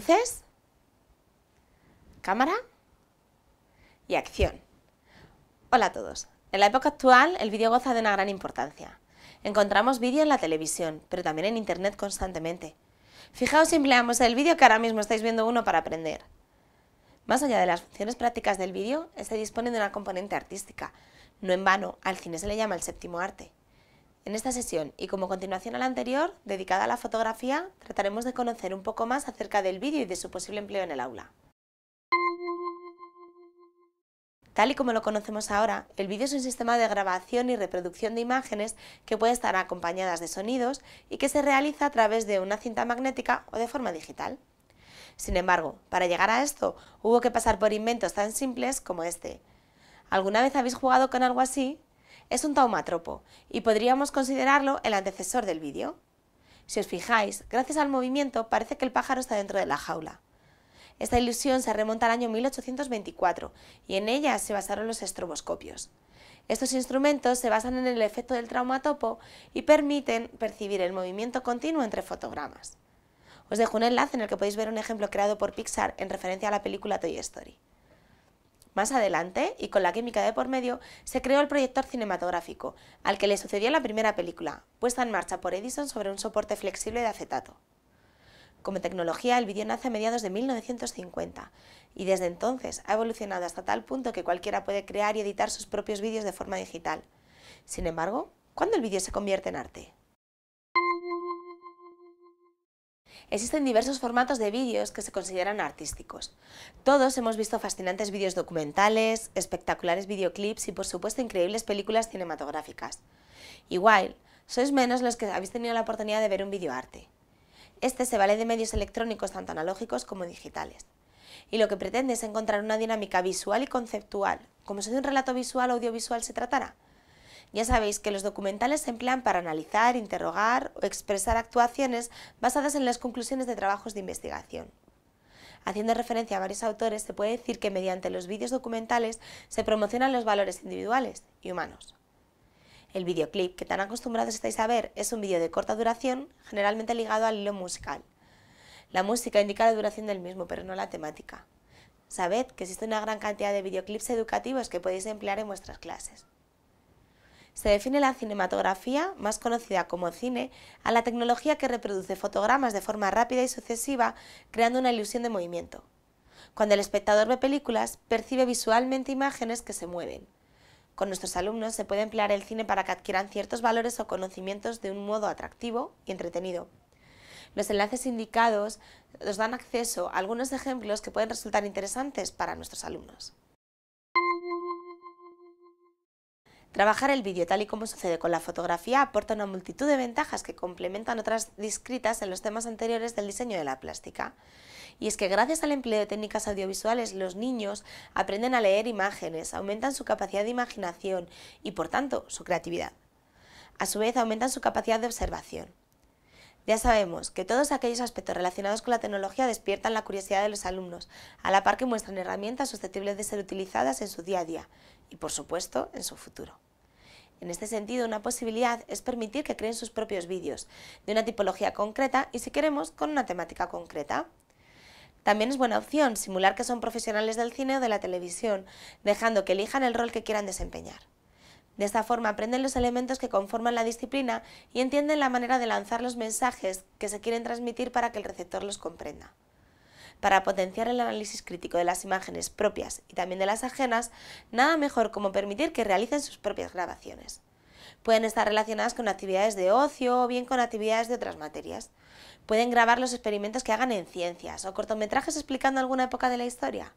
Luces, cámara y acción. Hola a todos. En la época actual el vídeo goza de una gran importancia. Encontramos vídeo en la televisión, pero también en internet constantemente. Fijaos si empleamos el vídeo que ahora mismo estáis viendo uno para aprender. Más allá de las funciones prácticas del vídeo, este dispone de una componente artística. No en vano, al cine se le llama el séptimo arte. En esta sesión y como continuación a la anterior, dedicada a la fotografía, trataremos de conocer un poco más acerca del vídeo y de su posible empleo en el aula. Tal y como lo conocemos ahora, el vídeo es un sistema de grabación y reproducción de imágenes que puede estar acompañadas de sonidos y que se realiza a través de una cinta magnética o de forma digital. Sin embargo, para llegar a esto hubo que pasar por inventos tan simples como este. ¿Alguna vez habéis jugado con algo así? es un taumatropo y podríamos considerarlo el antecesor del vídeo. Si os fijáis, gracias al movimiento parece que el pájaro está dentro de la jaula. Esta ilusión se remonta al año 1824 y en ella se basaron los estroboscopios. Estos instrumentos se basan en el efecto del traumatopo y permiten percibir el movimiento continuo entre fotogramas. Os dejo un enlace en el que podéis ver un ejemplo creado por Pixar en referencia a la película Toy Story. Más adelante, y con la química de por medio, se creó el proyector cinematográfico, al que le sucedió la primera película, puesta en marcha por Edison sobre un soporte flexible de acetato. Como tecnología, el vídeo nace a mediados de 1950 y desde entonces ha evolucionado hasta tal punto que cualquiera puede crear y editar sus propios vídeos de forma digital. Sin embargo, ¿cuándo el vídeo se convierte en arte? Existen diversos formatos de vídeos que se consideran artísticos. Todos hemos visto fascinantes vídeos documentales, espectaculares videoclips y por supuesto increíbles películas cinematográficas. Igual, sois menos los que habéis tenido la oportunidad de ver un arte. Este se vale de medios electrónicos tanto analógicos como digitales. Y lo que pretende es encontrar una dinámica visual y conceptual, como si de un relato visual o audiovisual se tratara, ya sabéis que los documentales se emplean para analizar, interrogar o expresar actuaciones basadas en las conclusiones de trabajos de investigación. Haciendo referencia a varios autores, se puede decir que mediante los vídeos documentales se promocionan los valores individuales y humanos. El videoclip que tan acostumbrados estáis a ver es un vídeo de corta duración, generalmente ligado al hilo musical. La música indica la duración del mismo, pero no la temática. Sabed que existe una gran cantidad de videoclips educativos que podéis emplear en vuestras clases se define la cinematografía, más conocida como cine, a la tecnología que reproduce fotogramas de forma rápida y sucesiva, creando una ilusión de movimiento. Cuando el espectador ve películas, percibe visualmente imágenes que se mueven. Con nuestros alumnos se puede emplear el cine para que adquieran ciertos valores o conocimientos de un modo atractivo y entretenido. Los enlaces indicados nos dan acceso a algunos ejemplos que pueden resultar interesantes para nuestros alumnos. Trabajar el vídeo tal y como sucede con la fotografía aporta una multitud de ventajas que complementan otras descritas en los temas anteriores del diseño de la plástica. Y es que gracias al empleo de técnicas audiovisuales los niños aprenden a leer imágenes, aumentan su capacidad de imaginación y por tanto su creatividad. A su vez aumentan su capacidad de observación. Ya sabemos que todos aquellos aspectos relacionados con la tecnología despiertan la curiosidad de los alumnos, a la par que muestran herramientas susceptibles de ser utilizadas en su día a día, y, por supuesto, en su futuro. En este sentido, una posibilidad es permitir que creen sus propios vídeos, de una tipología concreta y, si queremos, con una temática concreta. También es buena opción simular que son profesionales del cine o de la televisión, dejando que elijan el rol que quieran desempeñar. De esta forma aprenden los elementos que conforman la disciplina y entienden la manera de lanzar los mensajes que se quieren transmitir para que el receptor los comprenda. Para potenciar el análisis crítico de las imágenes propias y también de las ajenas, nada mejor como permitir que realicen sus propias grabaciones. Pueden estar relacionadas con actividades de ocio o bien con actividades de otras materias. Pueden grabar los experimentos que hagan en ciencias o cortometrajes explicando alguna época de la historia.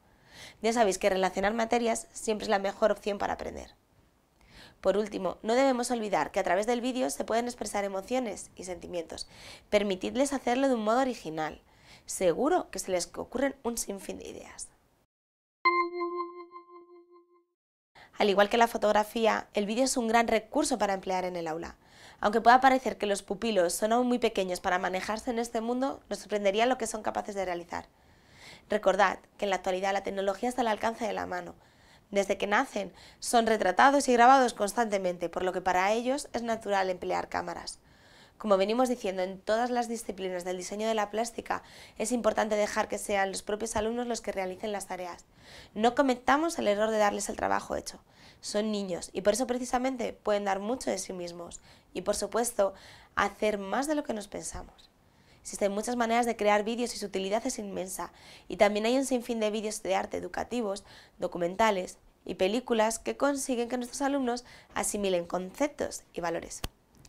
Ya sabéis que relacionar materias siempre es la mejor opción para aprender. Por último, no debemos olvidar que a través del vídeo se pueden expresar emociones y sentimientos. Permitidles hacerlo de un modo original seguro que se les ocurren un sinfín de ideas. Al igual que la fotografía, el vídeo es un gran recurso para emplear en el aula. Aunque pueda parecer que los pupilos son aún muy pequeños para manejarse en este mundo, nos sorprendería lo que son capaces de realizar. Recordad que en la actualidad la tecnología está al alcance de la mano. Desde que nacen, son retratados y grabados constantemente, por lo que para ellos es natural emplear cámaras. Como venimos diciendo, en todas las disciplinas del diseño de la plástica es importante dejar que sean los propios alumnos los que realicen las tareas. No cometamos el error de darles el trabajo hecho. Son niños y por eso precisamente pueden dar mucho de sí mismos y por supuesto hacer más de lo que nos pensamos. Existen muchas maneras de crear vídeos y su utilidad es inmensa y también hay un sinfín de vídeos de arte educativos, documentales y películas que consiguen que nuestros alumnos asimilen conceptos y valores.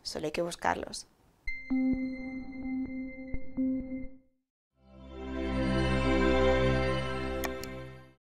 Solo hay que buscarlos. うん。